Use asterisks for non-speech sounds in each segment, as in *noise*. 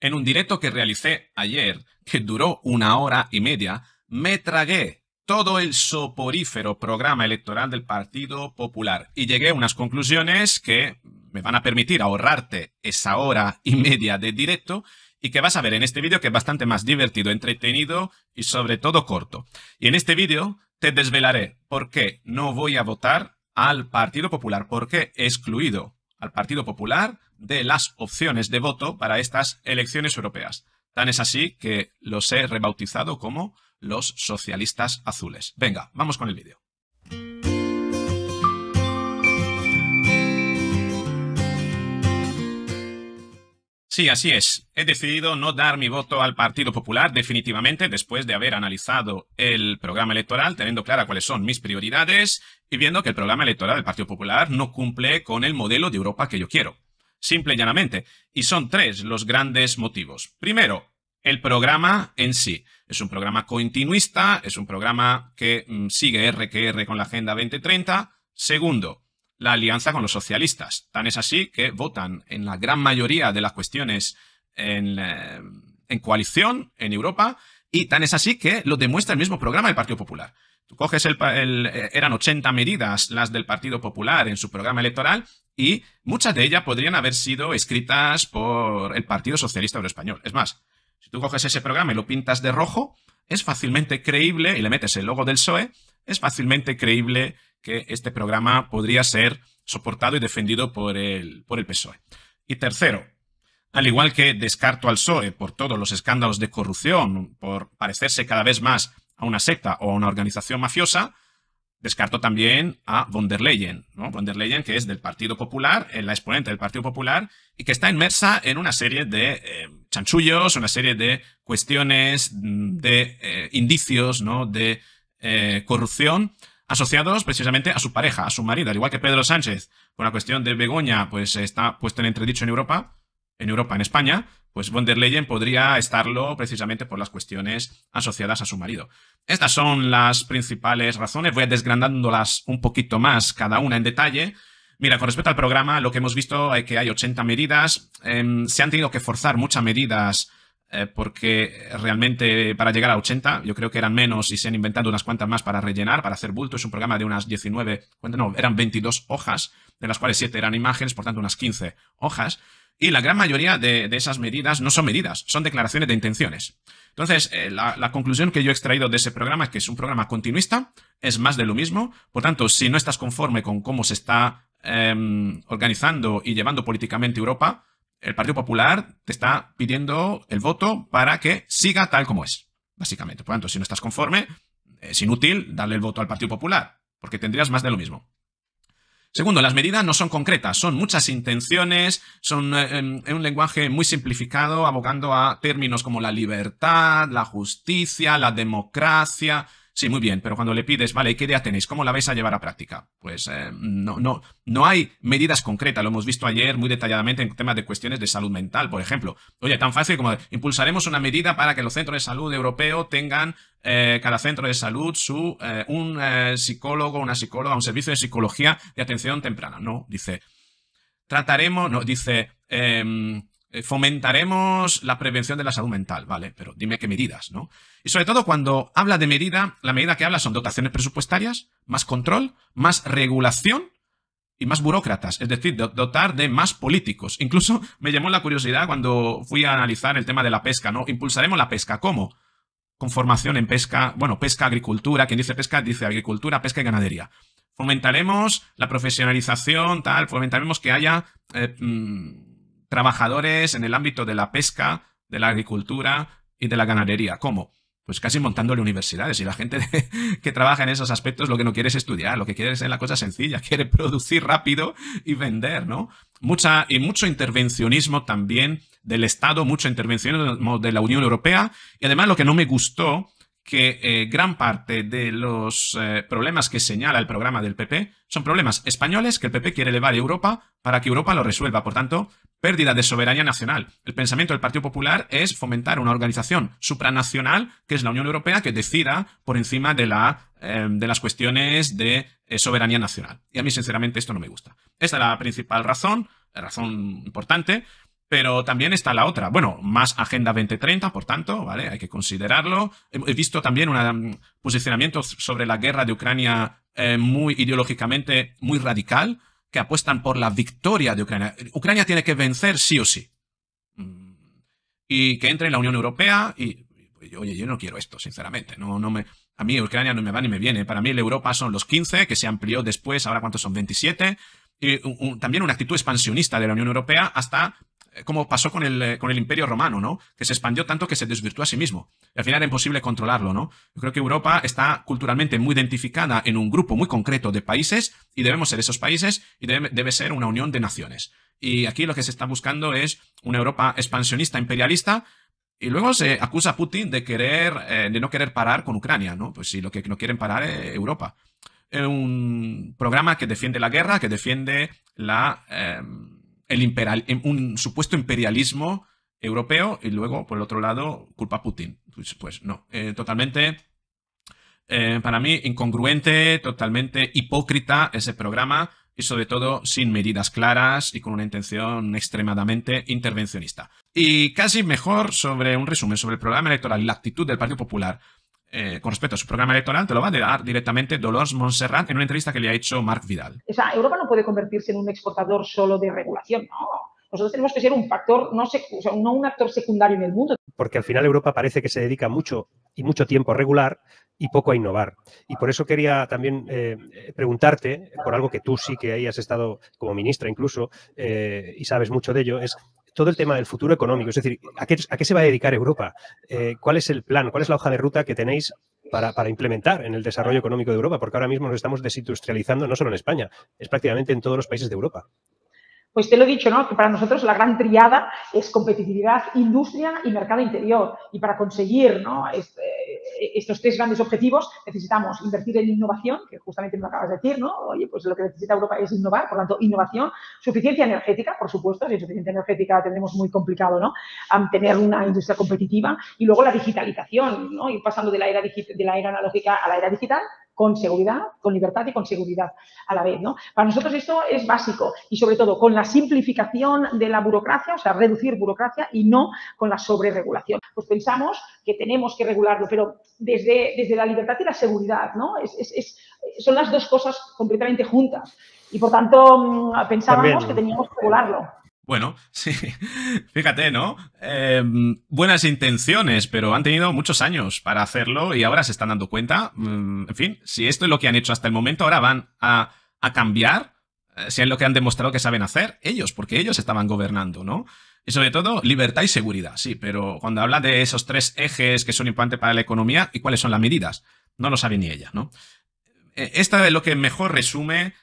En un directo que realicé ayer, que duró una hora y media, me tragué todo el soporífero programa electoral del Partido Popular y llegué a unas conclusiones que me van a permitir ahorrarte esa hora y media de directo y que vas a ver en este vídeo que es bastante más divertido, entretenido y sobre todo corto. Y en este vídeo te desvelaré por qué no voy a votar al Partido Popular, por qué he excluido al Partido Popular de las opciones de voto para estas elecciones europeas. Tan es así que los he rebautizado como los socialistas azules. Venga, vamos con el vídeo. Sí, así es. He decidido no dar mi voto al Partido Popular definitivamente después de haber analizado el programa electoral, teniendo clara cuáles son mis prioridades y viendo que el programa electoral del Partido Popular no cumple con el modelo de Europa que yo quiero. Simple y llanamente. Y son tres los grandes motivos. Primero, el programa en sí. Es un programa continuista, es un programa que mm, sigue RQR con la Agenda 2030. Segundo, la alianza con los socialistas. Tan es así que votan en la gran mayoría de las cuestiones eh, en, coalición en Europa y tan es así que lo demuestra el mismo programa del Partido Popular. Tú coges el, eh, eran 80 medidas las del Partido Popular en su programa electoral y muchas de ellas podrían haber sido escritas por el Partido Socialista Euroespañol. Español. Es más, si tú coges ese programa y lo pintas de rojo, es fácilmente creíble, y le metes el logo del PSOE, es fácilmente creíble que este programa podría ser soportado y defendido por el, por el PSOE. Y tercero, al igual que descarto al PSOE por todos los escándalos de corrupción, por parecerse cada vez más a una secta o a una organización mafiosa, descarto también a von der Leyen, Von der Leyen, que es del Partido Popular, eh, la exponente del Partido Popular, y que está inmersa en una serie de eh, chanchullos, una serie de cuestiones, mm, de eh, indicios, ¿no? De corrupción, asociados precisamente a su pareja, a su marido, al igual que Pedro Sánchez, por la cuestión de Begoña, pues está puesto en entredicho en Europa, en Europa, en España, pues von der Leyen podría estarlo precisamente por las cuestiones asociadas a su marido. Estas son las principales razones, voy desgrandándolas un poquito más cada una en detalle. Mira, con respecto al programa, lo que hemos visto es que hay 80 medidas, em, se han tenido que forzar muchas medidas eh, porque realmente para llegar a 80, yo creo que eran menos y se han inventado unas cuantas más para rellenar, para hacer bulto. Es un programa de unas 19, no, eran 22 hojas, de las cuales 7 eran imágenes, por tanto unas 15 hojas. Y la gran mayoría de, esas medidas no son medidas, son declaraciones de intenciones. Entonces, eh, la, conclusión que yo he extraído de ese programa es que es un programa continuista, es más de lo mismo. Por tanto, si no estás conforme con cómo se está em, organizando y llevando políticamente Europa, el Partido Popular te está pidiendo el voto para que siga tal como es, básicamente. Por lo tanto, si no estás conforme, es inútil darle el voto al Partido Popular, porque tendrías más de lo mismo. Segundo, las medidas no son concretas, son muchas intenciones, son eh, em, en un lenguaje muy simplificado, abogando a términos como la libertad, la justicia, la democracia, Sí, muy bien, pero cuando le pides, vale, ¿qué idea tenéis? ¿Cómo la vais a llevar a práctica? Pues eh, no, no, no hay medidas concretas. Lo hemos visto ayer muy detalladamente en temas de cuestiones de salud mental, por ejemplo. Oye, tan fácil como impulsaremos una medida para que los centros de salud europeos tengan eh, cada centro de salud su eh, un psicólogo, una psicóloga, un servicio de psicología de atención temprana. No, dice. Trataremos, no, dice. Em, eh, fomentaremos la prevención de la salud mental, ¿vale? Pero dime qué medidas, ¿no? Y sobre todo cuando habla de medida, la medida que habla son dotaciones presupuestarias, más control, más regulación y más burócratas, es decir, dotar de más políticos. Incluso *laughs* me llamó la curiosidad cuando fui a analizar el tema de la pesca, ¿no? Impulsaremos la pesca, ¿cómo? Con formación en pesca, bueno, pesca, agricultura, quien dice pesca dice agricultura, pesca y ganadería. Fomentaremos la profesionalización, tal, fomentaremos que haya... Eh, mm, trabajadores en el ámbito de la pesca, de la agricultura y de la ganadería. ¿Cómo? Pues casi montándole universidades. Y la gente *laughs* que trabaja en esos aspectos lo que no quiere es estudiar, lo que quiere es la cosa sencilla, *laughs* quiere producir rápido y vender, ¿no? Mucha, y mucho intervencionismo también del Estado, mucho intervencionismo de la Unión Europea. Y además lo que no me gustó que eh, gran parte de los eh, problemas que señala el programa del PP son problemas españoles que el PP quiere elevar a Europa para que Europa lo resuelva. Por tanto, pérdida de soberanía nacional. El pensamiento del Partido Popular es fomentar una organización supranacional, que es la Unión Europea, que decida por encima de, la, eh, de las cuestiones de soberanía nacional. Y a mí, sinceramente, esto no me gusta. Esta es la principal razón, razón importante, pero también está la otra. Bueno, más Agenda 2030, por tanto, ¿vale? Hay que considerarlo. He visto también un mm, posicionamiento sobre la guerra de Ucrania eh, muy ideológicamente muy radical, que apuestan por la victoria de Ucrania. Ucrania tiene que vencer sí o sí. Mm. Y que entre en la Unión Europea y... Oye, yo no quiero esto, sinceramente. No, no me, a mí Ucrania no me va ni me viene. Para mí la Europa son los 15, que se amplió después, ahora cuántos son 27. Y también una actitud expansionista de la Unión Europea hasta eh, como pasó con el, eh, con el Imperio Romano, ¿no? Que se expandió tanto que se desvirtuó a sí mismo. al final era imposible controlarlo, ¿no? Yo creo que Europa está culturalmente muy identificada en un grupo muy concreto de países y debemos ser esos países y debe, ser una unión de naciones. Y aquí lo que se está buscando es una Europa expansionista, imperialista, y luego se acusa a Putin de querer, eh, de no querer parar con Ucrania, ¿no? Pues si lo que no quieren parar es Europa. un programa que defiende la guerra, que defiende la... Em, el imperial, em, un supuesto imperialismo europeo y luego, por el otro lado, culpa a Putin. Pues, pues no, eh, totalmente, eh, para mí, incongruente, totalmente hipócrita ese programa y sobre todo sin medidas claras y con una intención extremadamente intervencionista. Y casi mejor sobre un resumen sobre el programa electoral y la actitud del Partido Popular eh, con respecto a su programa electoral, te lo va a dar directamente Dolores Montserrat en una entrevista que le ha hecho Marc Vidal. Europa no puede convertirse en un exportador solo de regulación, no. Nosotros tenemos que ser un factor, no, no un actor secundario en el mundo. Porque al final Europa parece que se dedica mucho y mucho tiempo a regular y poco a innovar. Y por eso quería también eh, preguntarte, por algo que tú sí que hayas estado como ministra incluso, eh, y sabes mucho de ello, es todo el tema del futuro económico, es decir, ¿a qué, a qué se va a dedicar Europa? Eh, ¿Cuál es el plan? ¿Cuál es la hoja de ruta que tenéis para, para, implementar en el desarrollo económico de Europa? Porque ahora mismo nos estamos desindustrializando no solo en España, es prácticamente en todos los países de Europa. Pues te lo he dicho, ¿no? Que para nosotros la gran triada es competitividad, industria y mercado interior. Y para conseguir ¿no? Este, estos tres grandes objetivos necesitamos invertir en innovación, que justamente me acabas de decir, ¿no? Oye, pues lo que necesita Europa es innovar, por lo tanto, innovación, suficiencia energética, por supuesto, y suficiencia energética tendremos muy complicado, ¿no? tener una industria competitiva y luego la digitalización, ¿no? Ir pasando de la era, de la era analógica a la era digital con seguridad, con libertad y con seguridad a la vez. ¿no? Para nosotros esto es básico y sobre todo con la simplificación de la burocracia, o sea, reducir burocracia y no con la sobreregulación. Pues pensamos que tenemos que regularlo, pero desde, desde la libertad y la seguridad, ¿no? Es, son las dos cosas completamente juntas y por tanto mm, pensábamos que teníamos que regularlo. Bueno, *laughs* sí, fíjate, ¿no? Em, buenas intenciones, pero han tenido muchos años para hacerlo y ahora se están dando cuenta. Mm, en fin, si esto es lo que han hecho hasta el momento, ahora van a, cambiar, eh, si es lo que han demostrado que saben hacer ellos, porque ellos estaban gobernando, ¿no? Y sobre todo, libertad y seguridad, sí, pero cuando habla de esos tres ejes que son importantes para la economía y cuáles son las medidas, no lo sabe ni ella, ¿no? Eh, esta es lo que mejor resume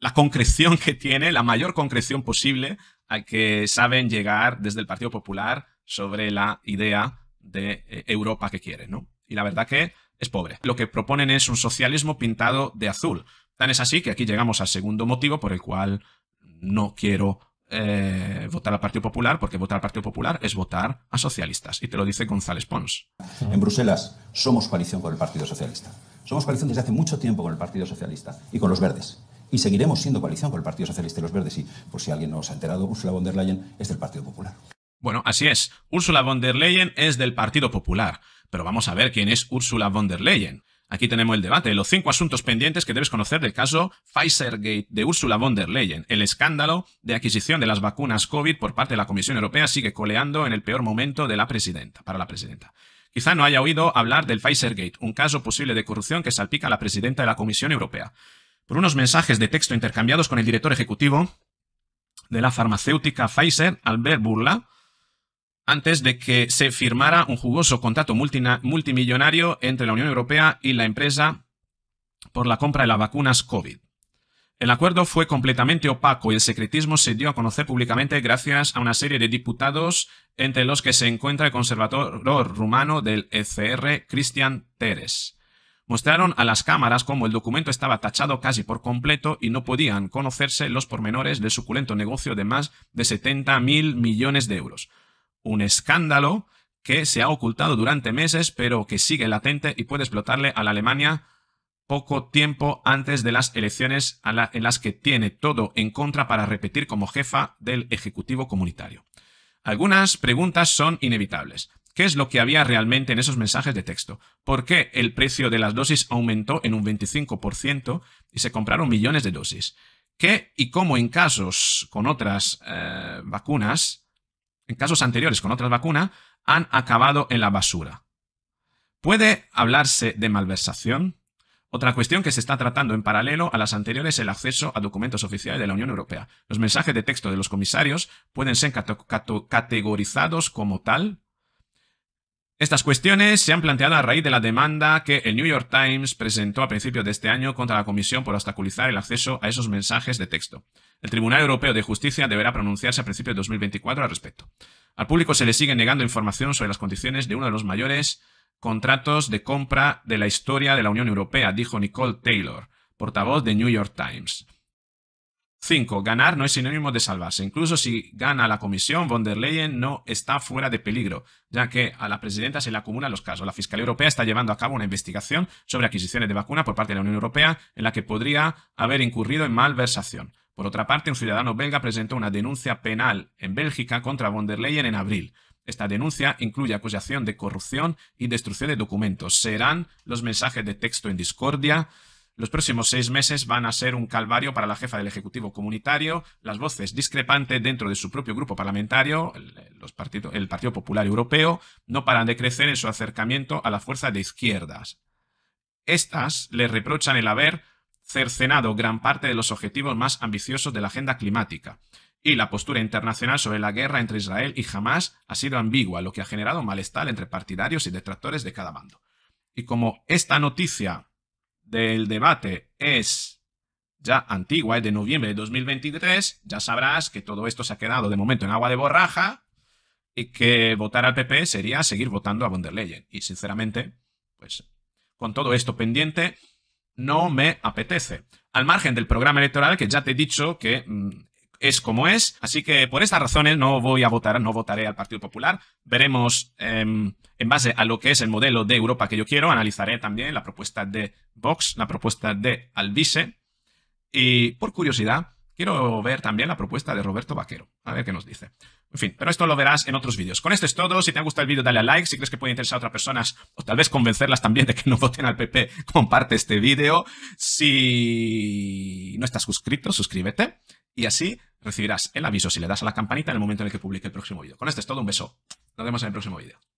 la concreción *laughs* que tiene, la mayor concreción posible que saben llegar desde el Partido Popular sobre la idea de eh, Europa que quieren, ¿no? Y la verdad que es pobre. Lo que proponen es un socialismo pintado de azul. Tan es así que aquí llegamos al segundo motivo por el cual no quiero eh, votar al Partido Popular, porque votar al Partido Popular es votar a socialistas. Y te lo dice González Pons. En Bruselas somos coalición con el Partido Socialista. Somos coalición desde hace mucho tiempo con el Partido Socialista y con los verdes y seguiremos siendo coalición con el Partido Socialista y los Verdes. Y por si alguien no se ha enterado, Ursula von der Leyen es del Partido Popular. Bueno, así es. Ursula von der Leyen es del Partido Popular. Pero vamos a ver quién es Ursula von der Leyen. Aquí tenemos el debate, los cinco asuntos pendientes que debes conocer del caso Pfizergate de Ursula von der Leyen. El escándalo de adquisición de las vacunas COVID por parte de la Comisión Europea sigue coleando en el peor momento de la presidenta, para la presidenta. Quizá no haya oído hablar del Pfizergate, un caso posible de corrupción que salpica a la presidenta de la Comisión Europea por unos mensajes de texto intercambiados con el director ejecutivo de la farmacéutica Pfizer, Albert Burla, antes de que se firmara un jugoso contrato multimillonario entre la Unión Europea y la empresa por la compra de las vacunas COVID. El acuerdo fue completamente opaco y el secretismo se dio a conocer públicamente gracias a una serie de diputados, entre los que se encuentra el conservador rumano del ECR, Cristian Teres. Mostraron a las cámaras cómo el documento estaba tachado casi por completo y no podían conocerse los pormenores del suculento negocio de más de 70 mil millones de euros. Un escándalo que se ha ocultado durante meses, pero que sigue latente y puede explotarle a la Alemania poco tiempo antes de las elecciones en las que tiene todo en contra para repetir como jefa del Ejecutivo Comunitario. Algunas preguntas son inevitables. ¿Qué es lo que había realmente en esos mensajes de texto? ¿Por qué el precio de las dosis aumentó en un 25% y se compraron millones de dosis? ¿Qué y cómo en casos con otras eh, vacunas, en casos anteriores con otras vacunas, han acabado en la basura? ¿Puede hablarse de malversación? Otra cuestión que se está tratando en paralelo a las anteriores es el acceso a documentos oficiales de la Unión Europea. Los mensajes de texto de los comisarios pueden ser categorizados como tal estas cuestiones se han planteado a raíz de la demanda que el New York Times presentó a principios de este año contra la Comisión por obstaculizar el acceso a esos mensajes de texto. El Tribunal Europeo de Justicia deberá pronunciarse a principios de 2024 al respecto. Al público se le sigue negando información sobre las condiciones de uno de los mayores contratos de compra de la historia de la Unión Europea, dijo Nicole Taylor, portavoz de New York Times. 5. Ganar no es sinónimo de salvarse. Incluso si gana la comisión, von der Leyen no está fuera de peligro, ya que a la presidenta se le acumulan los casos. La Fiscalía Europea está llevando a cabo una investigación sobre adquisiciones de vacuna por parte de la Unión Europea en la que podría haber incurrido en malversación. Por otra parte, un ciudadano belga presentó una denuncia penal en Bélgica contra von der Leyen en abril. Esta denuncia incluye acusación de corrupción y destrucción de documentos. Serán los mensajes de texto en discordia, los próximos seis meses van a ser un calvario para la jefa del Ejecutivo Comunitario, las voces discrepantes dentro de su propio grupo parlamentario, el, partido, Partido Popular Europeo, no paran de crecer en su acercamiento a la fuerza de izquierdas. Estas le reprochan el haber cercenado gran parte de los objetivos más ambiciosos de la agenda climática. Y la postura internacional sobre la guerra entre Israel y Hamas ha sido ambigua, lo que ha generado malestar entre partidarios y detractores de cada bando. Y como esta noticia del debate es ya antigua, es de noviembre de 2023, ya sabrás que todo esto se ha quedado de momento en agua de borraja y que votar al PP sería seguir votando a von der Leyen. Y sinceramente, pues con todo esto pendiente, no me apetece. Al margen del programa electoral, que ya te he dicho que mm, es como es. Así que por estas razones no voy a votar, no votaré al Partido Popular. Veremos em, en base a lo que es el modelo de Europa que yo quiero. Analizaré también la propuesta de Vox, la propuesta de Albice. Y por curiosidad, quiero ver también la propuesta de Roberto Vaquero. A ver qué nos dice. En fin, pero esto lo verás en otros vídeos. Con esto es todo. Si te ha gustado el vídeo, dale a like. Si crees que puede interesar a otras personas o tal vez convencerlas también de que no voten al PP, *laughs* comparte este vídeo. Si no estás suscrito, suscríbete y así recibirás el aviso si le das a la campanita en el momento en el que publique el próximo vídeo. Con esto es todo, un beso. Nos vemos en el próximo vídeo.